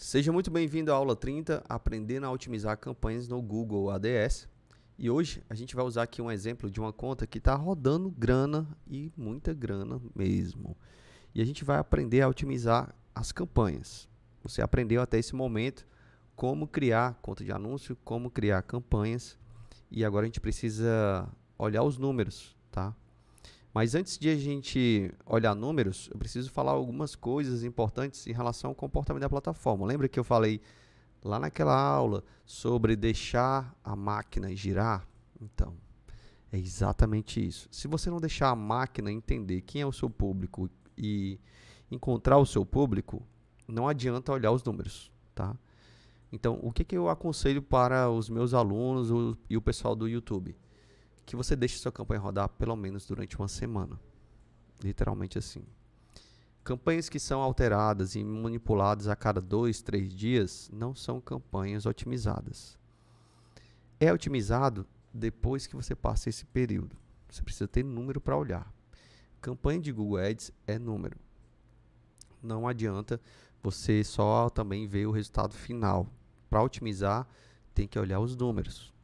Seja muito bem-vindo à aula 30, aprendendo a otimizar campanhas no Google ADS. E hoje a gente vai usar aqui um exemplo de uma conta que está rodando grana e muita grana mesmo. E a gente vai aprender a otimizar as campanhas. Você aprendeu até esse momento como criar conta de anúncio, como criar campanhas. E agora a gente precisa olhar os números, tá? Mas antes de a gente olhar números, eu preciso falar algumas coisas importantes em relação ao comportamento da plataforma. Lembra que eu falei lá naquela aula sobre deixar a máquina girar? Então, é exatamente isso. Se você não deixar a máquina entender quem é o seu público e encontrar o seu público, não adianta olhar os números, tá? Então, o que, que eu aconselho para os meus alunos e o pessoal do YouTube? que você deixe sua campanha rodar pelo menos durante uma semana. Literalmente assim. Campanhas que são alteradas e manipuladas a cada dois, três dias não são campanhas otimizadas. É otimizado depois que você passa esse período. Você precisa ter número para olhar. Campanha de Google Ads é número. Não adianta você só também ver o resultado final. Para otimizar, tem que olhar os números.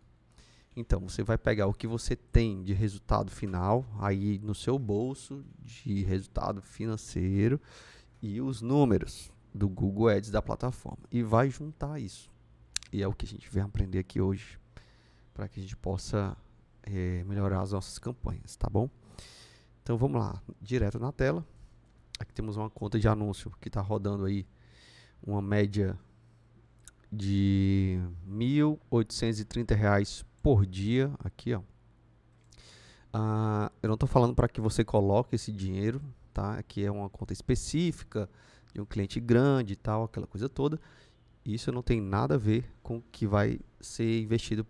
Então, você vai pegar o que você tem de resultado final aí no seu bolso de resultado financeiro e os números do Google Ads da plataforma e vai juntar isso. E é o que a gente vem aprender aqui hoje para que a gente possa é, melhorar as nossas campanhas, tá bom? Então vamos lá, direto na tela. Aqui temos uma conta de anúncio que está rodando aí uma média de R$ 1.830 por dia aqui, ó. Ah, eu não estou falando para que você coloque esse dinheiro, tá? Aqui é uma conta específica de um cliente grande e tal, aquela coisa toda. Isso não tem nada a ver com o que vai ser investido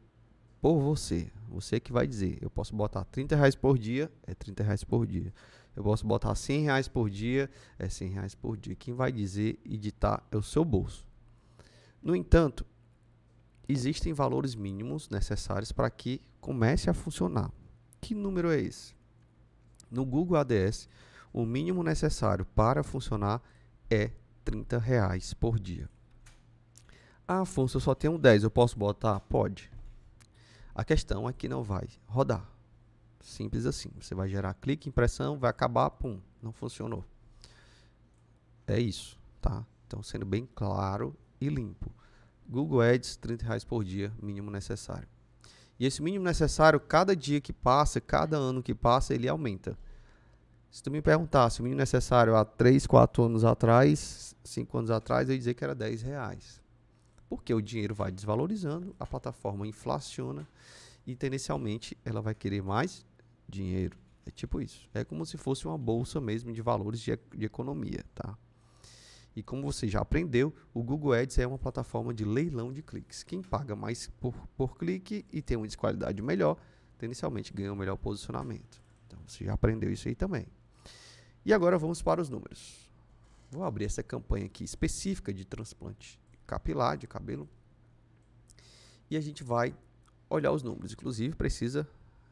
por você. Você é que vai dizer. Eu posso botar 30 reais por dia, é 30 reais por dia. Eu posso botar 100 reais por dia, é 100 reais por dia. Quem vai dizer e ditar é o seu bolso. No entanto, existem valores mínimos necessários para que comece a funcionar. Que número é esse? No Google ADS, o mínimo necessário para funcionar é R$ 30 reais por dia. Ah, Afonso, eu só tenho 10, eu posso botar? Pode. A questão é que não vai rodar. Simples assim. Você vai gerar clique, impressão, vai acabar, pum, não funcionou. É isso, tá? Então, sendo bem claro e limpo. Google Ads, 30 reais por dia, mínimo necessário. E esse mínimo necessário, cada dia que passa, cada ano que passa, ele aumenta. Se tu me perguntasse o mínimo necessário há 3, 4 anos atrás, 5 anos atrás, eu ia dizer que era 10 reais. Porque o dinheiro vai desvalorizando, a plataforma inflaciona e tendencialmente ela vai querer mais dinheiro. É tipo isso. É como se fosse uma bolsa mesmo de valores de, de economia, tá? E como você já aprendeu, o Google Ads é uma plataforma de leilão de cliques. Quem paga mais por, por clique e tem uma qualidade melhor, tendencialmente ganha o um melhor posicionamento. Então você já aprendeu isso aí também. E agora vamos para os números. Vou abrir essa campanha aqui específica de transplante capilar de cabelo. E a gente vai olhar os números. Inclusive precisa,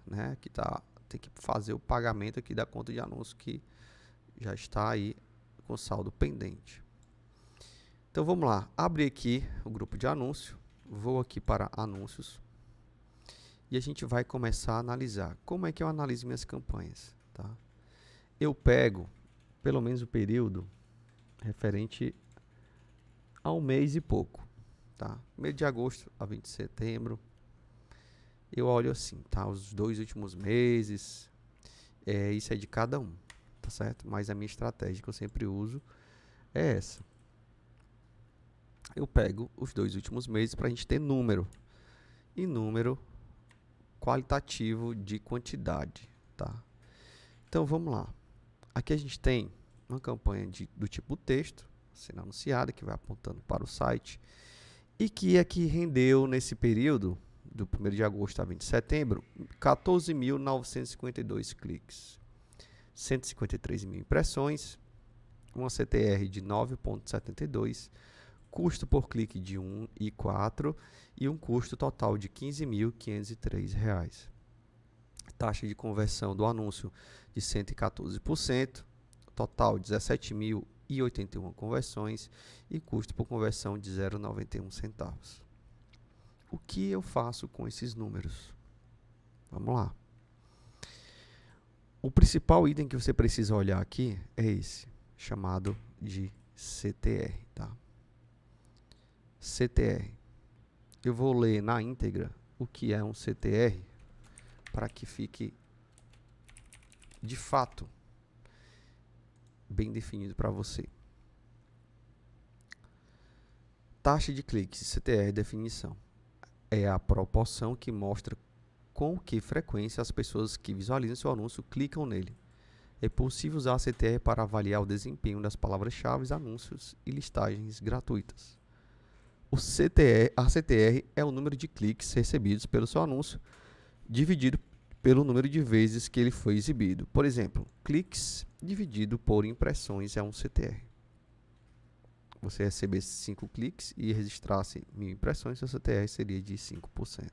né, que tá tem que fazer o pagamento aqui da conta de anúncio que já está aí com saldo pendente. Então vamos lá, abri aqui o grupo de anúncio, vou aqui para anúncios e a gente vai começar a analisar como é que eu analiso minhas campanhas, tá? Eu pego pelo menos o período referente ao mês e pouco, tá? Meio de agosto a 20 de setembro. Eu olho assim, tá? Os dois últimos meses, é, isso é de cada um, tá certo? Mas a minha estratégia que eu sempre uso é essa eu pego os dois últimos meses para a gente ter número. E número qualitativo de quantidade, tá? Então vamos lá. Aqui a gente tem uma campanha de, do tipo texto, sendo anunciada, que vai apontando para o site, e que aqui é rendeu nesse período, do 1 de agosto a 20 de setembro, 14.952 cliques, 153 mil impressões, uma CTR de 9,72 custo por clique de R$ 1,04 e um custo total de R$ 15.503. Taxa de conversão do anúncio de 114%, total 17.081 conversões e custo por conversão de 0,91 centavos. O que eu faço com esses números? Vamos lá. O principal item que você precisa olhar aqui é esse, chamado de CTR, tá? CTR. Eu vou ler na íntegra o que é um CTR para que fique de fato bem definido para você. Taxa de cliques, CTR é definição. É a proporção que mostra com que frequência as pessoas que visualizam seu anúncio clicam nele. É possível usar a CTR para avaliar o desempenho das palavras-chave, anúncios e listagens gratuitas. O CTR, a CTR é o número de cliques recebidos pelo seu anúncio, dividido pelo número de vezes que ele foi exibido. Por exemplo, cliques dividido por impressões é um CTR. Você recebesse 5 cliques e registrasse mil impressões, seu CTR seria de 5%.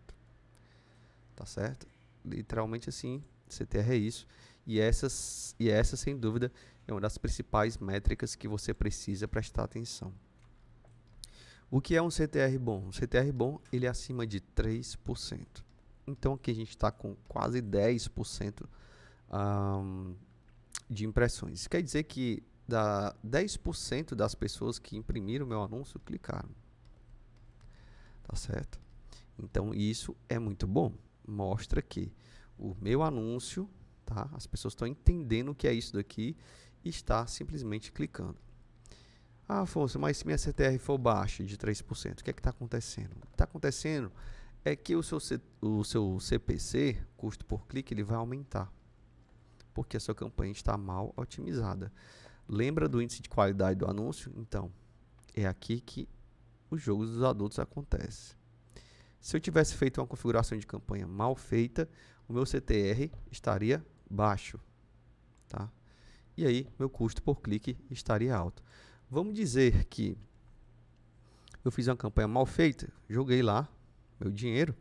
Tá certo? Literalmente assim, CTR é isso. E, essas, e essa, sem dúvida, é uma das principais métricas que você precisa prestar atenção. O que é um CTR bom? Um CTR bom ele é acima de 3%. Então aqui a gente está com quase 10% um, de impressões. Isso quer dizer que da 10% das pessoas que imprimiram meu anúncio clicaram. Tá certo? Então isso é muito bom. Mostra que o meu anúncio, tá? As pessoas estão entendendo o que é isso daqui e está simplesmente clicando. Ah, Afonso, mas se minha CTR for baixa de 3%, o que é que está acontecendo? O que está acontecendo é que o seu, C, o seu CPC, custo por clique, ele vai aumentar, porque a sua campanha está mal otimizada. Lembra do índice de qualidade do anúncio? Então, é aqui que os jogos dos adultos acontecem. Se eu tivesse feito uma configuração de campanha mal feita, o meu CTR estaria baixo, tá? E aí, meu custo por clique estaria alto. Vamos dizer que eu fiz uma campanha mal feita, joguei lá meu dinheiro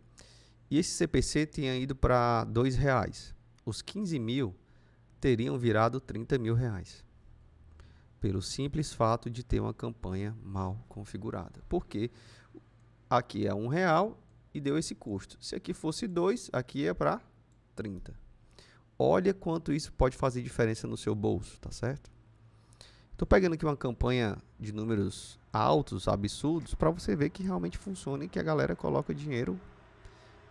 e esse CPC tinha ido para dois reais. Os 15 mil teriam virado 30 mil reais pelo simples fato de ter uma campanha mal configurada. Porque aqui é um real e deu esse custo. Se aqui fosse dois, aqui é para 30. Olha quanto isso pode fazer diferença no seu bolso, tá certo? Estou pegando aqui uma campanha de números altos, absurdos, para você ver que realmente funciona e que a galera coloca dinheiro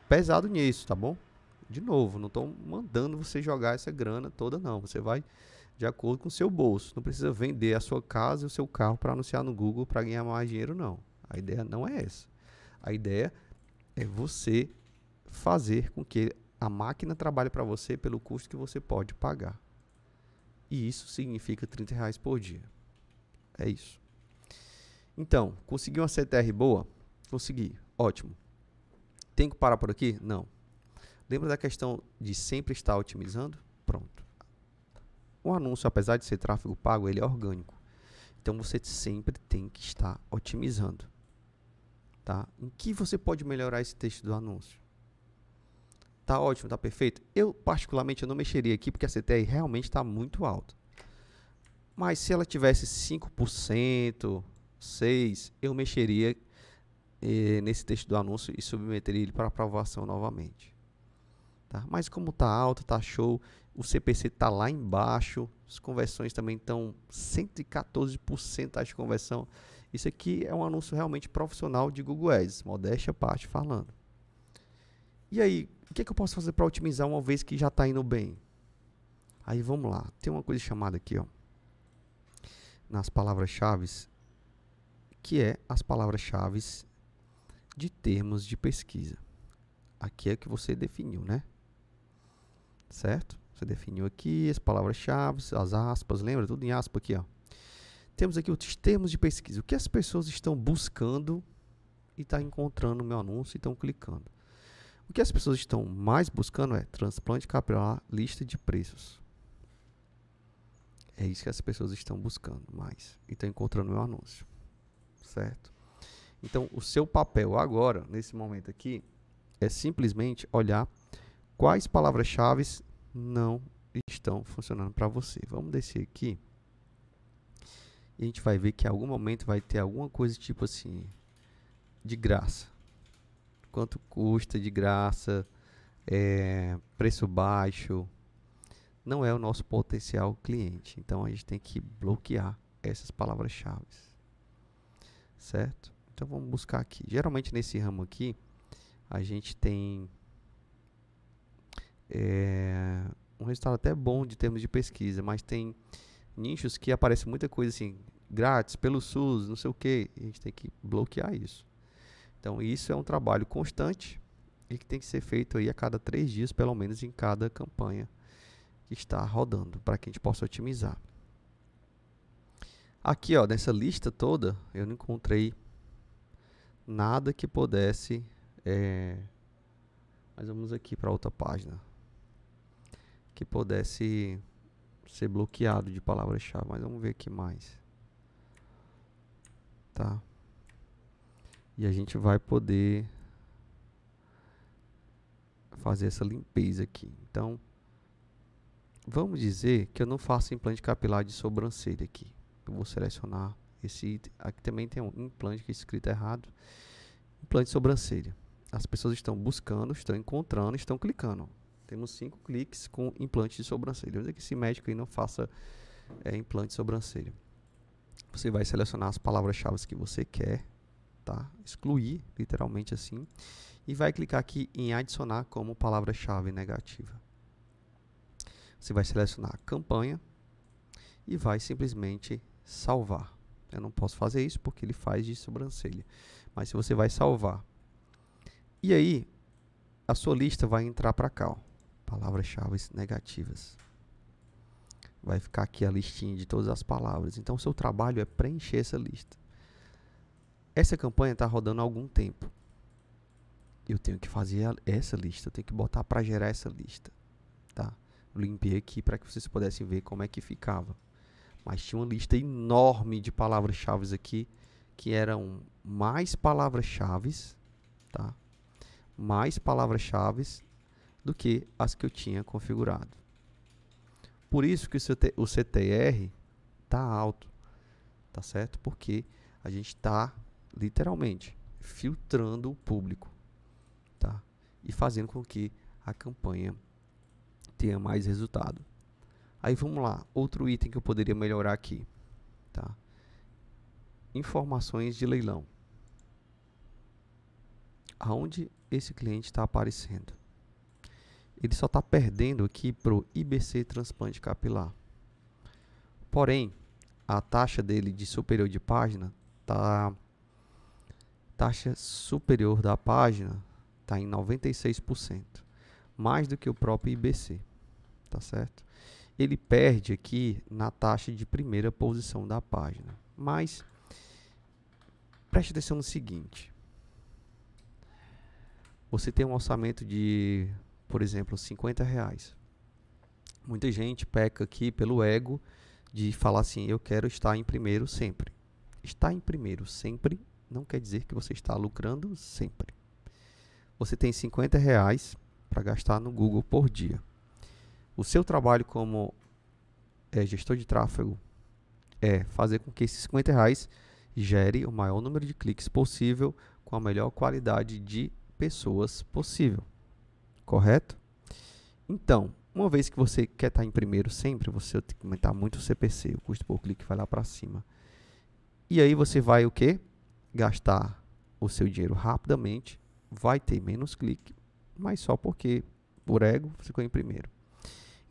pesado nisso, tá bom? De novo, não estou mandando você jogar essa grana toda, não. Você vai de acordo com o seu bolso. Não precisa vender a sua casa e o seu carro para anunciar no Google para ganhar mais dinheiro, não. A ideia não é essa. A ideia é você fazer com que a máquina trabalhe para você pelo custo que você pode pagar. E isso significa 30 reais por dia. É isso. Então, consegui uma CTR boa? Consegui. Ótimo. Tem que parar por aqui? Não. Lembra da questão de sempre estar otimizando? Pronto. O anúncio, apesar de ser tráfego pago, ele é orgânico. Então você sempre tem que estar otimizando. Tá? Em que você pode melhorar esse texto do anúncio? Tá ótimo, tá perfeito? Eu, particularmente, eu não mexeria aqui porque a CTI realmente está muito alta. Mas se ela tivesse 5%, 6%, eu mexeria eh, nesse texto do anúncio e submeteria ele para aprovação novamente. Tá? Mas como tá alto tá show, o CPC tá lá embaixo, as conversões também estão 114% de conversão. Isso aqui é um anúncio realmente profissional de Google Ads, modéstia parte falando. E aí, o que, é que eu posso fazer para otimizar uma vez que já está indo bem? Aí vamos lá, tem uma coisa chamada aqui, ó, nas palavras-chave, que é as palavras-chave de termos de pesquisa. Aqui é o que você definiu, né? Certo? Você definiu aqui as palavras-chave, as aspas, lembra? Tudo em aspa aqui, ó. Temos aqui os termos de pesquisa. O que as pessoas estão buscando e está encontrando no meu anúncio e estão clicando que as pessoas estão mais buscando é transplante capilar, lista de preços. É isso que as pessoas estão buscando mais. E estão encontrando meu anúncio. Certo? Então, o seu papel agora, nesse momento aqui, é simplesmente olhar quais palavras-chave não estão funcionando para você. Vamos descer aqui. E a gente vai ver que em algum momento vai ter alguma coisa tipo assim, de graça quanto custa de graça, é, preço baixo. Não é o nosso potencial cliente. Então a gente tem que bloquear essas palavras-chave. Certo? Então vamos buscar aqui. Geralmente nesse ramo aqui, a gente tem é, um resultado até bom de termos de pesquisa, mas tem nichos que aparece muita coisa assim, grátis, pelo SUS, não sei o que. A gente tem que bloquear isso. Então, isso é um trabalho constante e que tem que ser feito aí a cada três dias, pelo menos em cada campanha que está rodando, para que a gente possa otimizar. Aqui, ó, nessa lista toda, eu não encontrei nada que pudesse. É, mas vamos aqui para outra página. Que pudesse ser bloqueado de palavra-chave. Mas vamos ver aqui mais. Tá. E a gente vai poder fazer essa limpeza aqui. Então, vamos dizer que eu não faço implante capilar de sobrancelha aqui. Eu vou selecionar esse item. Aqui também tem um implante que é escrito errado. Implante sobrancelha. As pessoas estão buscando, estão encontrando, estão clicando. Temos cinco cliques com implante de sobrancelha. Onde é que esse médico aí não faça é, implante de sobrancelha? Você vai selecionar as palavras-chave que você quer tá? Excluir, literalmente assim. E vai clicar aqui em adicionar como palavra-chave negativa. Você vai selecionar a campanha e vai simplesmente salvar. Eu não posso fazer isso porque ele faz de sobrancelha. Mas se você vai salvar. E aí, a sua lista vai entrar para cá, Palavras-chave negativas. Vai ficar aqui a listinha de todas as palavras. Então, o seu trabalho é preencher essa lista. Essa campanha está rodando há algum tempo. Eu tenho que fazer essa lista, eu tenho que botar para gerar essa lista, tá? limpei aqui para que vocês pudessem ver como é que ficava. Mas tinha uma lista enorme de palavras-chave aqui, que eram mais palavras-chave, tá? Mais palavras-chave do que as que eu tinha configurado. Por isso que o CTR está alto, tá certo? Porque a gente está literalmente, filtrando o público, tá? E fazendo com que a campanha tenha mais resultado. Aí vamos lá, outro item que eu poderia melhorar aqui, tá? Informações de leilão. Aonde esse cliente está aparecendo? Ele só está perdendo aqui para o IBC transplante capilar. Porém, a taxa dele de superior de página está taxa superior da página está em 96%, mais do que o próprio IBC, tá certo? Ele perde aqui na taxa de primeira posição da página, mas preste atenção no seguinte: você tem um orçamento de, por exemplo, 50 reais. Muita gente peca aqui pelo ego de falar assim: eu quero estar em primeiro sempre. Estar em primeiro sempre não quer dizer que você está lucrando sempre. Você tem 50 reais para gastar no Google por dia. O seu trabalho como é, gestor de tráfego é fazer com que esses 50 reais gere o maior número de cliques possível com a melhor qualidade de pessoas possível. Correto? Então, uma vez que você quer estar tá em primeiro sempre, você tem que aumentar muito o CPC, o custo por clique vai lá para cima. E aí você vai o quê? gastar o seu dinheiro rapidamente, vai ter menos clique, mas só porque por ego ficou em primeiro.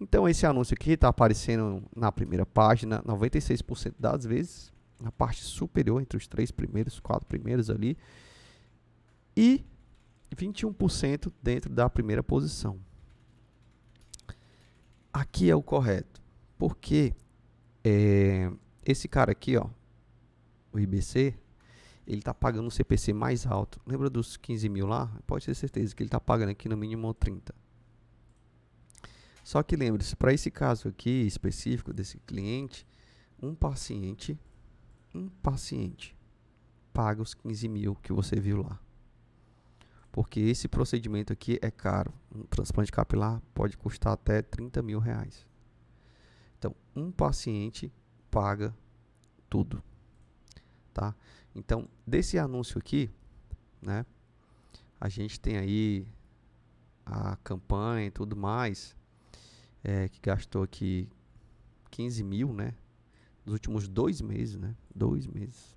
Então esse anúncio aqui está aparecendo na primeira página 96% das vezes, na parte superior entre os três primeiros, quatro primeiros ali, e 21% dentro da primeira posição. Aqui é o correto, porque é, esse cara aqui, ó, o IBC, ele está pagando um CPC mais alto. Lembra dos 15 mil lá? Pode ter certeza que ele está pagando aqui no mínimo 30. Só que lembre-se, para esse caso aqui específico desse cliente, um paciente, um paciente paga os 15 mil que você viu lá. Porque esse procedimento aqui é caro. Um transplante capilar pode custar até 30 mil reais. Então, um paciente paga tudo tá? Então, desse anúncio aqui, né? A gente tem aí a campanha e tudo mais, é, que gastou aqui 15 mil, né? Nos últimos dois meses, né? Dois meses.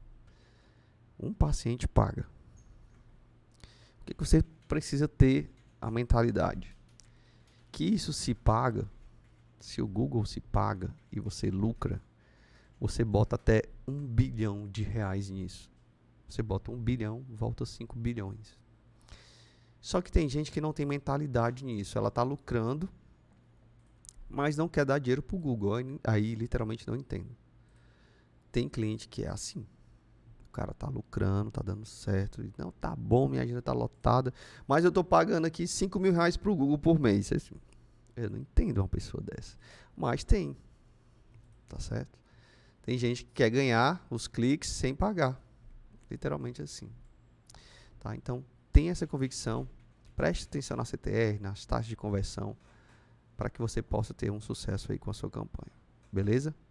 Um paciente paga. O que, que você precisa ter a mentalidade? Que isso se paga, se o Google se paga e você lucra, você bota até um bilhão de reais nisso. Você bota um bilhão, volta 5 bilhões. Só que tem gente que não tem mentalidade nisso. Ela está lucrando, mas não quer dar dinheiro para o Google. Aí literalmente não entendo. Tem cliente que é assim. O cara tá lucrando, tá dando certo. Não, tá bom, minha agenda tá lotada. Mas eu tô pagando aqui 5 mil reais pro Google por mês. Assim, eu não entendo uma pessoa dessa. Mas tem. Tá certo? Tem gente que quer ganhar os cliques sem pagar. Literalmente assim. Tá? Então, tenha essa convicção. Preste atenção na CTR, nas taxas de conversão, para que você possa ter um sucesso aí com a sua campanha. Beleza?